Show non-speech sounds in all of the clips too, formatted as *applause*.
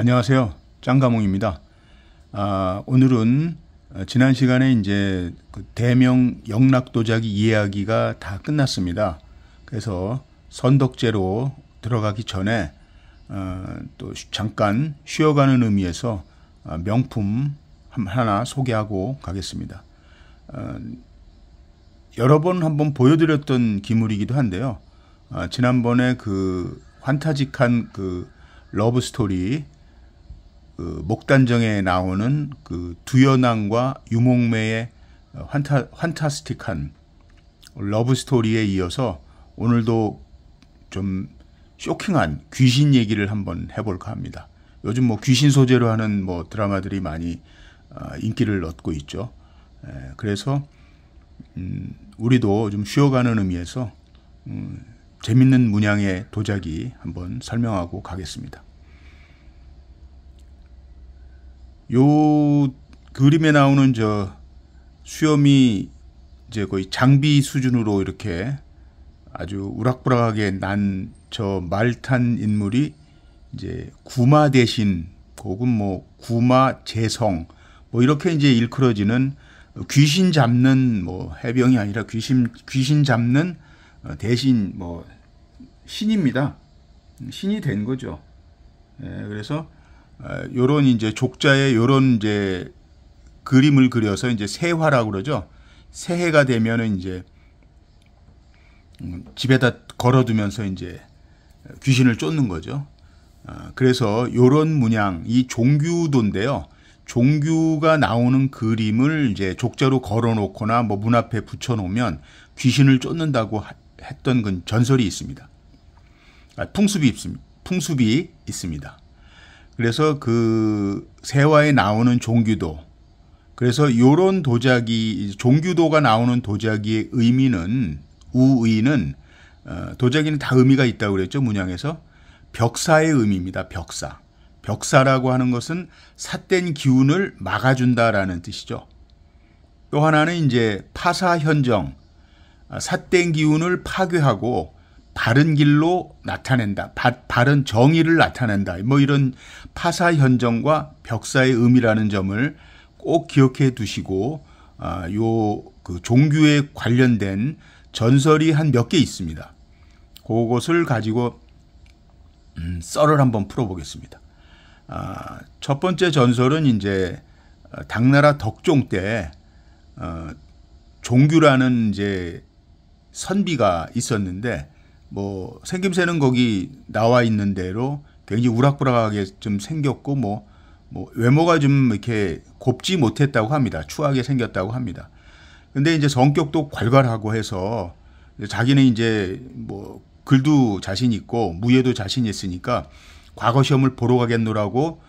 안녕하세요. 짱가몽입니다. 아, 오늘은 어, 지난 시간에 이제 그 대명 영락도자기 이야기가 다 끝났습니다. 그래서 선덕제로 들어가기 전에 어, 또 잠깐 쉬어가는 의미에서 어, 명품 하나 소개하고 가겠습니다. 어, 여러 번 한번 보여드렸던 기물이기도 한데요. 어, 지난번에 그 환타직한 그 러브 스토리 그 목단정에 나오는 그 두연왕과 유목매의 어, 환타, 환타스틱한 러브 스토리에 이어서 오늘도 좀 쇼킹한 귀신 얘기를 한번 해볼까 합니다. 요즘 뭐 귀신 소재로 하는 뭐 드라마들이 많이 어, 인기를 얻고 있죠. 예, 그래서 음, 우리도 좀 쉬어가는 의미에서 음, 재밌는 문양의 도자기 한번 설명하고 가겠습니다. 요 그림에 나오는 저 수염이 이제 거의 장비 수준으로 이렇게 아주 우락부락하게 난 저 말탄 인물이 이제 구마 대신 혹은 뭐 구마 재성 뭐 이렇게 이제 일컬어지는 귀신 잡는 뭐 해병이 아니라 귀신 귀신 잡는 어, 대신 뭐 신입니다. 음, 신이 된 거죠. 예, 그래서 아, 요런 이제 족자에 요런 이제 그림을 그려서 이제 세화라고 그러죠. 새해가 되면은 이제 음, 집에다 걸어두면서 이제 귀신을 쫓는 거죠. 아, 그래서 요런 문양, 이 종교도인데요. 종교가 나오는 그림을 이제 족자로 걸어놓거나 뭐 문 앞에 붙여놓으면 귀신을 쫓는다고 했던 건 전설이 있습니다. 아, 풍습이 있습니다. 풍습이 있습니다. 그래서 그 세화에 나오는 종교도 그래서 요런 도자기 종교도가 나오는 도자기의 의미는 우의는 어, 도자기는 다 의미가 있다고 그랬죠 문양에서 벽사의 의미입니다 벽사 벽사라고 하는 것은 삿된 기운을 막아준다라는 뜻이죠 또 하나는 이제 파사현정 아, 삿된 기운을 파괴하고 바른 길로 나타낸다. 바, 른 정의를 나타낸다. 뭐 이런 파사 현정과 벽사의 의미라는 점을 꼭 기억해 두시고 아, 요 그 종교에 관련된 전설이 한 몇 개 있습니다. 그것을 가지고 음, 썰을 한번 풀어보겠습니다. 아, 첫 번째 전설은 이제 어, 당나라 덕종 때 어, 종규라는 이제 선비가 있었는데 뭐 생김새는 거기 나와 있는 대로 굉장히 우락부락하게 좀 생겼고 뭐, 뭐 외모가 좀 이렇게 곱지 못했다고 합니다. 추하게 생겼다고 합니다. 근데 이제 성격도 괄괄하고 해서 자기는 이제 뭐 글도 자신 있고 무예도 자신 있으니까 과거 시험을 보러 가겠노라고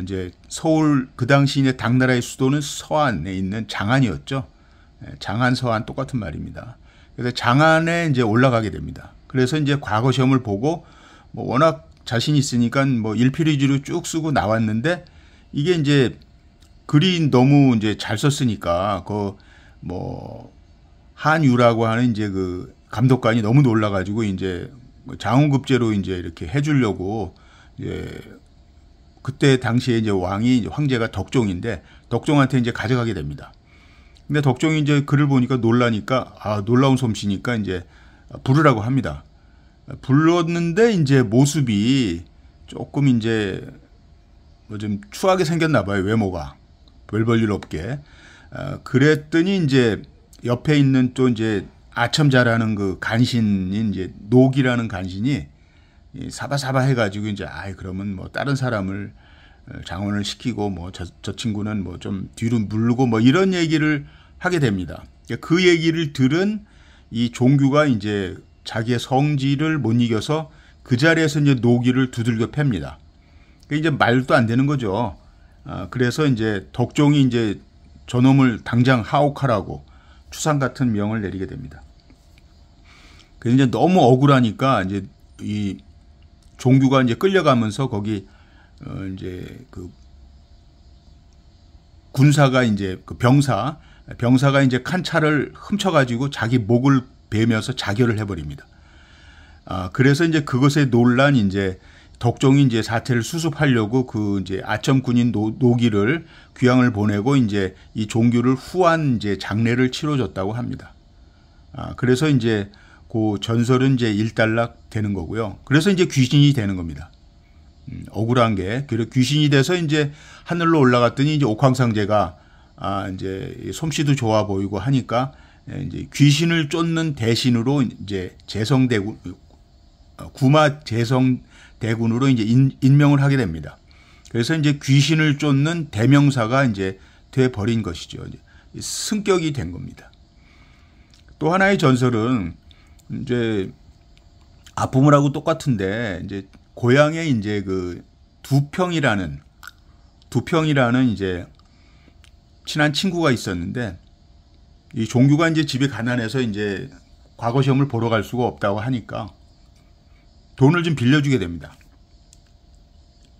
이제 서울 그 당시 이제 당나라의 수도는 서안에 있는 장안이었죠. 예, 장안 서안 똑같은 말입니다. 그래서 장안에 이제 올라가게 됩니다. 그래서 이제 과거 시험을 보고 뭐 워낙 자신 있으니까 뭐일필이주로쭉 쓰고 나왔는데 이게 이제 글이 너무 이제 잘 썼으니까 그 뭐 한유라고 하는 이제 그 감독관이 너무 놀라가지고 이제 장원급제로 뭐 이제 이렇게 해주려고 이제 그때 당시에 이제 왕이 이제 황제가 덕종인데 덕종한테 이제 가져가게 됩니다. 근데 덕종이 이제 글을 보니까 놀라니까 아 놀라운 솜씨니까 이제 부르라고 합니다. 불렀는데 이제 모습이 조금 이제 뭐 좀 추하게 생겼나 봐요 외모가 별 볼일 없게 어, 그랬더니 이제 옆에 있는 또 이제 아첨자라는 그 간신인 이제 녹이라는 간신이 사바사바 해가지고 이제 아이 그러면 뭐 다른 사람을 어, 장원을 시키고 뭐저 저 친구는 뭐 좀 뒤로 물르고 뭐 이런 얘기를 하게 됩니다. 그 얘기를 들은 이 종교가 이제 자기의 성질을 못 이겨서 그 자리에서 이제 노기를 두들겨 팹니다. 그 이제 말도 안 되는 거죠. 아, 그래서 이제 덕종이 이제 저놈을 당장 하옥하라고 추상 같은 명을 내리게 됩니다. 그 이제 너무 억울하니까 이제 이 종규가 이제 끌려가면서 거기 어 이제 그 군사가 이제 그 병사 병사가 이제 칸차를 훔쳐가지고 자기 목을 베면서 자결을 해버립니다. 아, 그래서 이제 그것에 놀란 이제 덕종이 이제 사태를 수습하려고 그 이제 아첨 군인 노, 노기를 귀향을 보내고 이제 이 종교를 후한 이제 장례를 치러줬다고 합니다. 아, 그래서 이제 그 전설은 이제 일단락 되는 거고요. 그래서 이제 귀신이 되는 겁니다. 음, 억울한 게, 그리고 귀신이 돼서 이제 하늘로 올라갔더니 이제 옥황상제가 아 이제 솜씨도 좋아 보이고 하니까 예, 이제 귀신을 쫓는 대신으로 이제 재성대군 어, 구마 재성대군으로 이제 인, 인 명을 하게 됩니다. 그래서 이제 귀신을 쫓는 대명사가 이제 돼 버린 것이죠. 승격이 된 겁니다. 또 하나의 전설은 이제 아픔을하고 똑같은데 이제 고향에 이제 그 두평이라는 두평이라는 이제 친한 친구가 있었는데 이 종규가 이제 집이 가난해서 이제 과거 시험을 보러 갈 수가 없다고 하니까 돈을 좀 빌려주게 됩니다.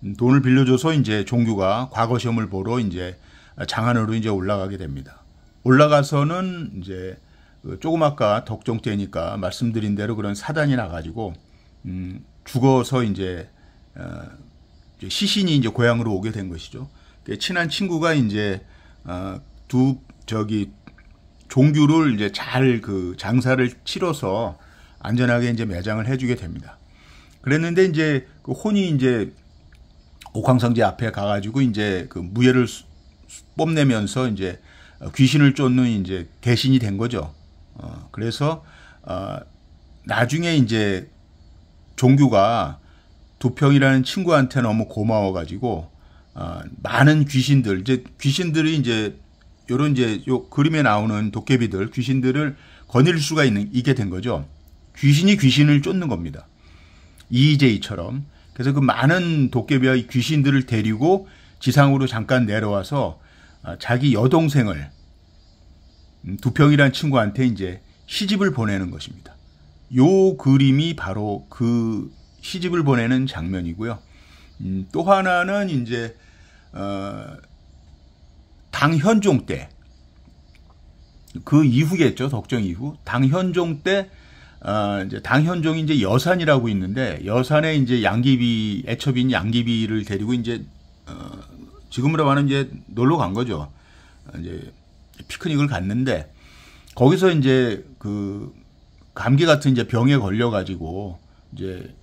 음, 돈을 빌려줘서 이제 종규가 과거 시험을 보러 이제 장안으로 이제 올라가게 됩니다. 올라가서는 이제 그 조금 아까 덕종 때니까 말씀드린 대로 그런 사단이 나가지고 음 죽어서 이제 어, 시신이 이제 고향으로 오게 된 것이죠. 그 친한 친구가 이제 아, 두 저기 종규를 이제 잘 그 장사를 치러서 안전하게 이제 매장을 해주게 됩니다. 그랬는데 이제 그 혼이 이제 옥황상제 앞에 가가지고 이제 그 무예를 뽐내면서 이제 귀신을 쫓는 이제 대신이 된 거죠. 어, 그래서 어, 나중에 이제 종규가 두평이라는 친구한테 너무 고마워가지고 어, 많은 귀신들 이제 귀신들이 이제 요런 이제 요 그림에 나오는 도깨비들 귀신들을 거닐 수가 있는 있게 된 거죠. 귀신이 귀신을 쫓는 겁니다. 이 e 이처럼 그래서 그 많은 도깨비와 귀신들을 데리고 지상으로 잠깐 내려와서 어, 자기 여동생을 음, 두평이란 친구한테 이제 시집을 보내는 것입니다. 요 그림이 바로 그 시집을 보내는 장면이고요. 음, 또 하나는 이제 어, 당현종 때 그 이후겠죠 덕정 이후 당현종 때 어, 이제 당현종이 이제 여산이라고 있는데 여산에 이제 양기비 애첩인 양기비를 데리고 이제 어, 지금으로 말 하면 이제 놀러 간 거죠 이제 피크닉을 갔는데 거기서 이제 그 감기 같은 이제 병에 걸려 가지고 이제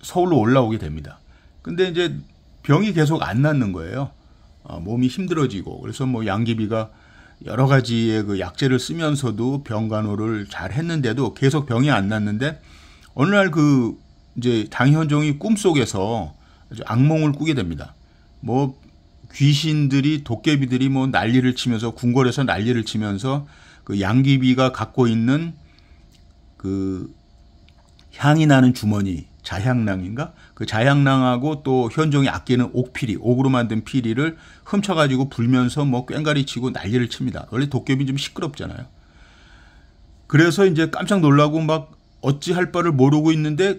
서울로 올라오게 됩니다. 근데 이제 병이 계속 안 낫는 거예요. 어, 몸이 힘들어지고 그래서 뭐 양귀비가 여러 가지의 그 약재를 쓰면서도 병 간호를 잘 했는데도 계속 병이 안 났는데 어느 날그 이제 당현종이 꿈속에서 악몽을 꾸게 됩니다. 뭐 귀신들이 도깨비들이 뭐 난리를 치면서 궁궐에서 난리를 치면서 그 양귀비가 갖고 있는 그 향이 나는 주머니 자향낭인가? 그 자향낭하고 또 현종이 아끼는 옥피리, 옥으로 만든 피리를 훔쳐가지고 불면서 뭐 꽹가리 치고 난리를 칩니다. 원래 도깨비 좀 시끄럽잖아요. 그래서 이제 깜짝 놀라고 막 어찌할 바를 모르고 있는데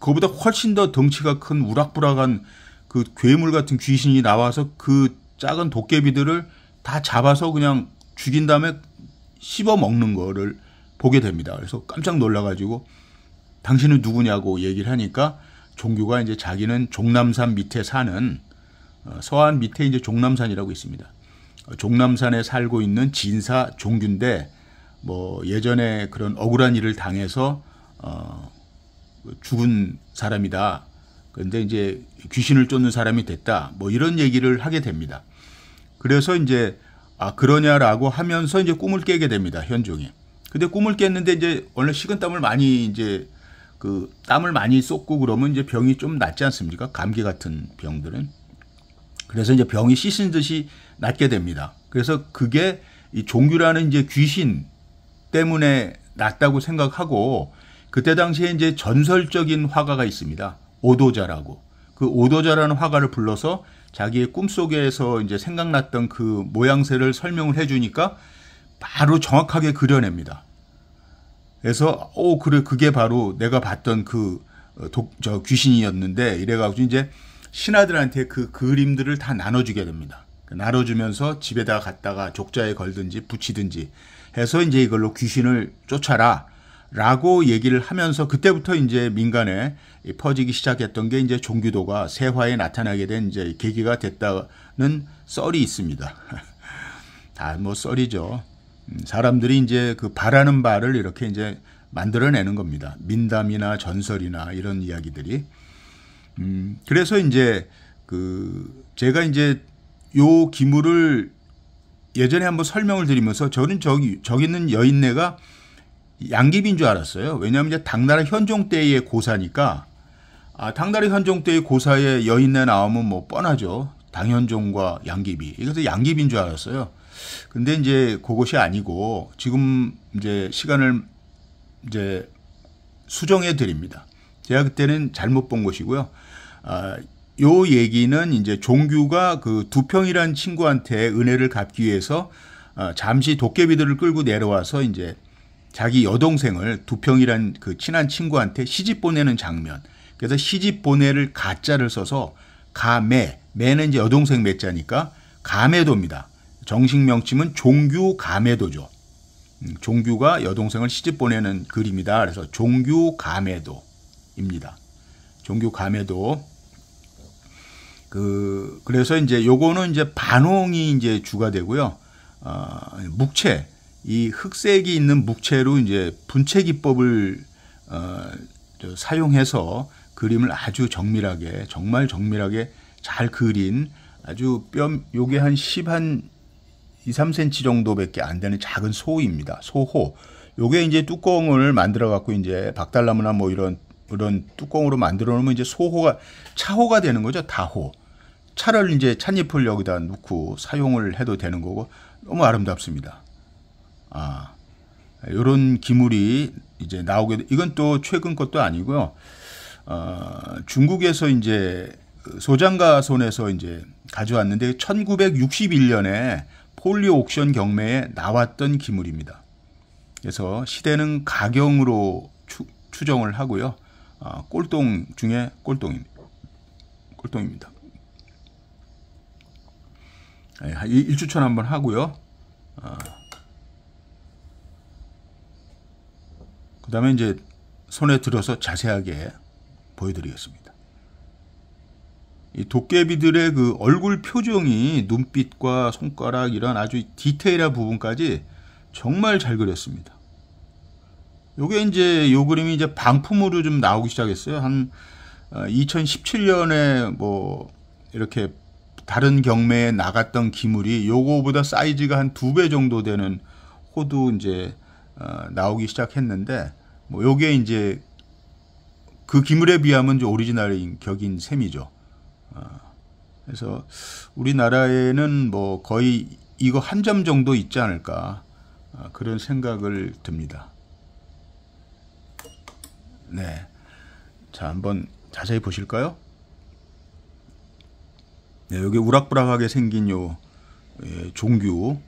그보다 훨씬 더 덩치가 큰 우락부락한 그 괴물 같은 귀신이 나와서 그 작은 도깨비들을 다 잡아서 그냥 죽인 다음에 씹어 먹는 거를 보게 됩니다. 그래서 깜짝 놀라가지고 당신은 누구냐고 얘기를 하니까 종규가 이제 자기는 종남산 밑에 사는 어, 서한 밑에 이제 종남산이라고 있습니다. 종남산에 살고 있는 진사 종규인데 뭐 예전에 그런 억울한 일을 당해서 어 죽은 사람이다. 그런데 이제 귀신을 쫓는 사람이 됐다. 뭐 이런 얘기를 하게 됩니다. 그래서 이제 아 그러냐라고 하면서 이제 꿈을 깨게 됩니다. 현종이. 근데 꿈을 깼는데 이제 원래 식은땀을 많이 이제 그 땀을 많이 쏟고 그러면 이제 병이 좀 낫지 않습니까? 감기 같은 병들은. 그래서 이제 병이 씻은 듯이 낫게 됩니다. 그래서 그게 이 종교라는 이제 귀신 때문에 낫다고 생각하고 그때 당시에 이제 전설적인 화가가 있습니다. 오도자라고. 그 오도자라는 화가를 불러서 자기의 꿈속에서 이제 생각났던 그 모양새를 설명을 해주니까 바로 정확하게 그려냅니다. 그래서 오 어, 그래 그게 바로 내가 봤던 그독저 어, 귀신이었는데 이래가지고 이제 신하들한테 그 그림들을 다 나눠주게 됩니다. 그 나눠주면서 집에다가 갔다가 족자에 걸든지 붙이든지 해서 이제 이걸로 귀신을 쫓아라. 라고 얘기를 하면서 그때부터 이제 민간에 퍼지기 시작했던 게 이제 종교도가 세화에 나타나게 된 이제 계기가 됐다는 썰이 있습니다. *laughs* 아, 뭐 썰이죠. 음, 사람들이 이제 그 바라는 바를 이렇게 이제 만들어내는 겁니다. 민담이나 전설이나 이런 이야기들이. 음, 그래서 이제 그 제가 이제 요 기물을 예전에 한번 설명을 드리면서 저는 저기 저기 있는 여인네가 양기비인줄 알았어요. 왜냐하면 이제 당나라 현종 때의 고사니까 아, 당나라 현종 때의 고사에 여인네 나오면 뭐 뻔하죠. 당현종과 양기비 이것도 양기비인줄 알았어요. 근데 이제 그것이 아니고 지금 이제 시간을 이제 수정해 드립니다. 제가 그때는 잘못 본 것이고요. 아, 요 얘기는 이제 종규가 그 두평이란 친구한테 은혜를 갚기 위해서 아, 잠시 도깨비들을 끌고 내려와서 이제 자기 여동생을 두평이란 그 친한 친구한테 시집 보내는 장면. 그래서 시집 보내를 가짜를 써서 가매, 매는 이제 여동생 매자니까 가매도입니다. 정식 명칭은 종규 감해도죠. 음, 종규가 여동생을 시집 보내는 글입니다. 그래서 종규 감해도입니다. 종규 감해도 그 그래서 이제 요거는 이제 반홍이 이제 주가 되고요. 어, 묵채 이 흑색이 있는 묵채로 이제 분체 기법을 어, 사용해서 그림을 아주 정밀하게 정말 정밀하게 잘 그린 아주 뼈 요게 한 10한 2, 3cm 정도밖에 안 되는 작은 소입니다. 소호. 요게 이제 뚜껑을 만들어 갖고 이제 박달나무나 뭐 이런 이런 뚜껑으로 만들어 놓으면 이제 소호가 차호가 되는 거죠. 다호. 차를 이제 찻잎을 여기다 놓고 사용을 해도 되는 거고 너무 아름답습니다. 아. 요런 기물이 이제 나오게 이건 또 최근 것도 아니고요. 어, 중국에서 이제 그 소장가 손에서 이제 가져왔는데 1961년에 폴리오 옥션 경매에 나왔던 기물입니다. 그래서 시대는 가경으로 추, 정을 하고요. 아, 꼴동 중에 꼴동입니다. 꼴동입니다. 예, 일천 한번 하고요. 아, 그 다음에 이제 손에 들어서 자세하게 보여드리겠습니다. 이 도깨비들의 그 얼굴 표정이 눈빛과 손가락 이런 아주 디테일한 부분까지 정말 잘 그렸습니다. 요게 이제 요 그림이 이제 방품으로 좀 나오기 시작했어요. 한 2017년에 어, 뭐 이렇게 다른 경매에 나갔던 기물이 요거보다 사이즈가 한 두 배 정도 되는 호도 이제 어 나오기 시작했는데 뭐 요게 이제 그 기물에 비하면 이제 오리지널인 격인 셈이죠. 아, 그래서 우리나라에는 뭐 거의 이거 한 점 정도 있지 않을까 아, 그런 생각을 듭니다. 네, 자 한번 자세히 보실까요? 네, 여기 우락부락하게 생긴 요 예, 종규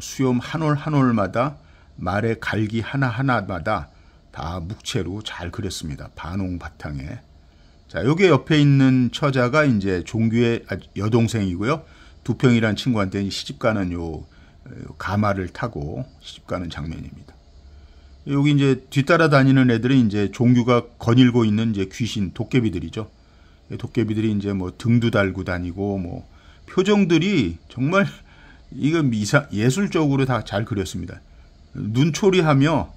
수염 한 올 한 올마다 말의 갈기 하나 하나마다 다 묵채로 잘 그렸습니다. 반홍 바탕에. 자, 요게 옆에 있는 처자가 이제 종규의 여동생이고요. 두평이란 친구한테 시집가는 요 가마를 타고 시집가는 장면입니다. 여기 이제 뒤따라 다니는 애들이 이제 종규가 거닐고 있는 이제 귀신 도깨비들이죠. 도깨비들이 이제 뭐 등도 달고 다니고 뭐 표정들이 정말 *laughs* 이거 미사 예술적으로 다 잘 그렸습니다. 눈초리하며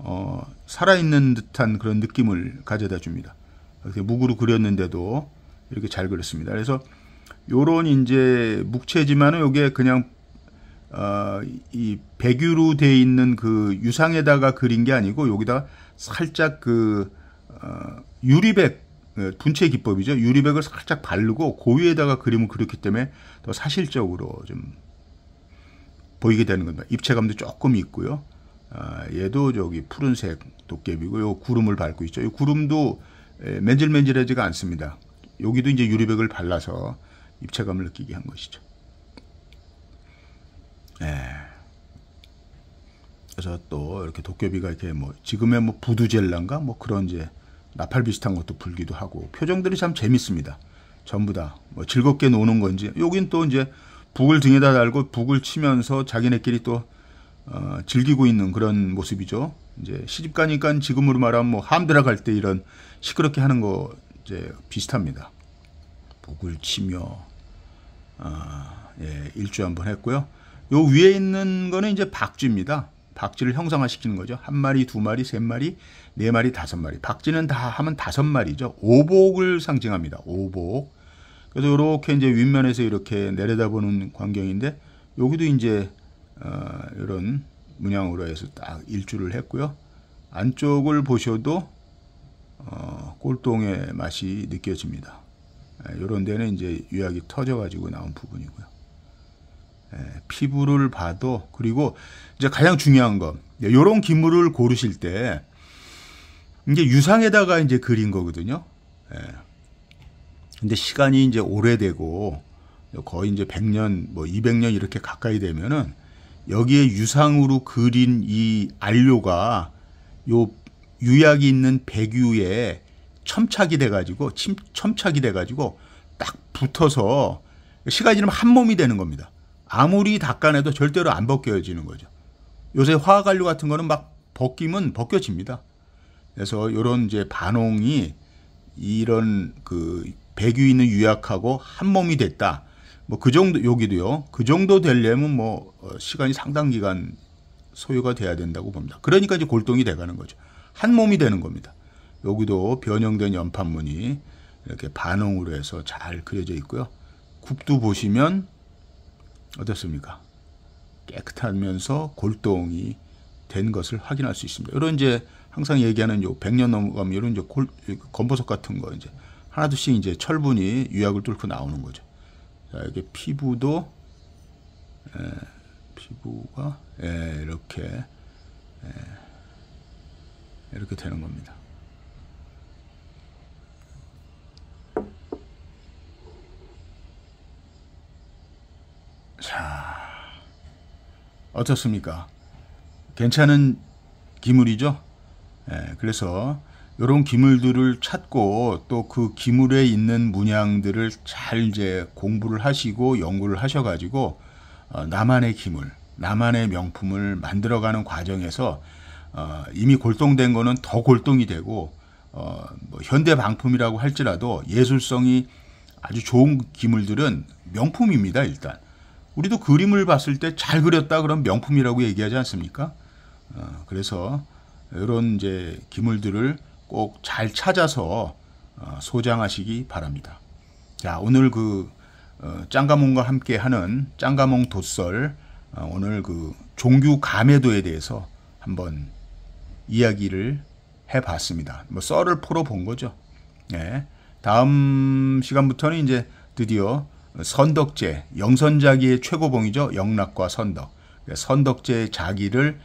어, 살아있는 듯한 그런 느낌을 가져다 줍니다. 이렇게 묵으로 그렸는데도 이렇게 잘 그렸습니다. 그래서 요런 이제 묵체지만은 요게 그냥 어, 이 백유로 돼 있는 그 유상에다가 그린 게 아니고 여기다 가 살짝 그 어, 유리백 예, 분체 기법이죠. 유리백을 살짝 바르고 고위에다가 그 그림을 그렸기 때문에 더 사실적으로 좀 보이게 되는 겁니다. 입체감도 조금 있고요. 아, 얘도 저기 푸른색 도깨비고 요 구름을 밟고 있죠. 이 구름도 예, 맨질맨질하지가 않습니다. 여기도 이제 유리백을 발라서 입체감을 느끼게 한 것이죠. 예. 그래서 또 이렇게 도깨비가 이렇게 뭐 지금의 뭐 부두젤란가 뭐 그런 이제 나팔 비슷한 것도 불기도 하고 표정들이 참 재밌습니다. 전부 다 뭐 즐겁게 노는 건지 여긴 또 이제 북을 등에다 달고 북을 치면서 자기네끼리 또 어, 즐기고 있는 그런 모습이죠. 이제 시집 가니까 지금으로 말하면 뭐 함드라 갈때 이런 시끄럽게 하는 거 이제 비슷합니다. 북을 치며 아, 예, 일주 한번 했고요. 요 위에 있는 거는 이제 박쥐입니다. 박쥐를 형상화시키는 거죠. 한 마리, 두 마리, 세 마리, 네 마리, 다섯 마리. 박쥐는 다 하면 다섯 마리죠. 오복을 상징합니다. 오복. 그래서 이렇게 이제 윗면에서 이렇게 내려다보는 광경인데 여기도 이제 어, 이런 문양으로 해서 딱 일주를 했고요. 안쪽을 보셔도 어, 꼴동의 맛이 느껴집니다. 이런 예, 데는 이제 유약이 터져가지고 나온 부분이고요. 에, 예, 피부를 봐도 그리고 이제 가장 중요한 건 이런 예, 기물을 고르실 때 이게 유상에다가 이제 그린 거거든요. 예. 근데 시간이 이제 오래되고 거의 이제 100년 뭐 200년 이렇게 가까이 되면은 여기에 유상으로 그린 이 안료가 요 유약이 있는 백유에 첨착이 돼가지고 침, 첨착이 돼가지고 딱 붙어서 시간이 지나면 한 몸이 되는 겁니다. 아무리 닦아내도 절대로 안 벗겨지는 거죠. 요새 화학안료 같은 거는 막 벗김은 벗겨집니다. 그래서 요런 이제 반홍이 이런 그 백유 있는 유약하고 한 몸이 됐다. 뭐그 정도 여기도요. 그 정도 되려면 뭐 어, 시간이 상당 기간 소요가 돼야 된다고 봅니다. 그러니까 이제 골동이 돼가는 거죠. 한 몸이 되는 겁니다. 여기도 변형된 연판문이 이렇게 반응으로 해서 잘 그려져 있고요. 굽도 보시면 어떻습니까? 깨끗하면서 골동이 된 것을 확인할 수 있습니다. 이런 이제 항상 얘기하는 요 100년 넘어가면 이런 이제 골, 검보석 같은 거 이제 하나둘씩 이제 철분이 유약을 뚫고 나오는 거죠. 나에게 피부도 예, 피부가 예, 이렇게 예, 이렇게 되는 겁니다. 자, 어떻습니까? 괜찮은 기물이죠? 예, 그래서 이런 기물들을 찾고 또 그 기물에 있는 문양들을 잘 이제 공부를 하시고 연구를 하셔가지고 어, 나만의 기물, 나만의 명품을 만들어가는 과정에서 어, 이미 골동된 거는 더 골동이 되고 어, 뭐 현대 방품이라고 할지라도 예술성이 아주 좋은 기물들은 명품입니다 일단 우리도 그림을 봤을 때 잘 그렸다 그럼 명품이라고 얘기하지 않습니까? 어, 그래서 이런 이제 기물들을 꼭잘 찾아서 어, 소장하시기 바랍니다. 자, 오늘 그 어, 짱가몽과 함께 하는 짱가몽 도썰 어, 오늘 그종교 감해도에 대해서 한번 이야기를 해 봤습니다. 뭐 썰을 풀어 본 거죠. 네. 다음 시간부터는 이제 드디어 선덕제, 영선자기의 최고봉이죠. 영락과 선덕. 선덕제의 자기를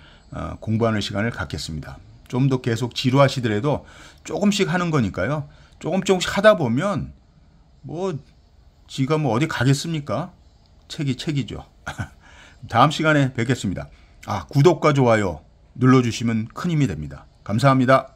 공부하는 시간을 갖겠습니다. 좀더 계속 지루하시더라도 조금씩 하는 거니까요. 조금 조금씩 하다 보면 뭐 지가 뭐 어디 가겠습니까? 책이 책이죠. *laughs* 다음 시간에 뵙겠습니다. 아, 구독과 좋아요 눌러주시면 큰 힘이 됩니다. 감사합니다.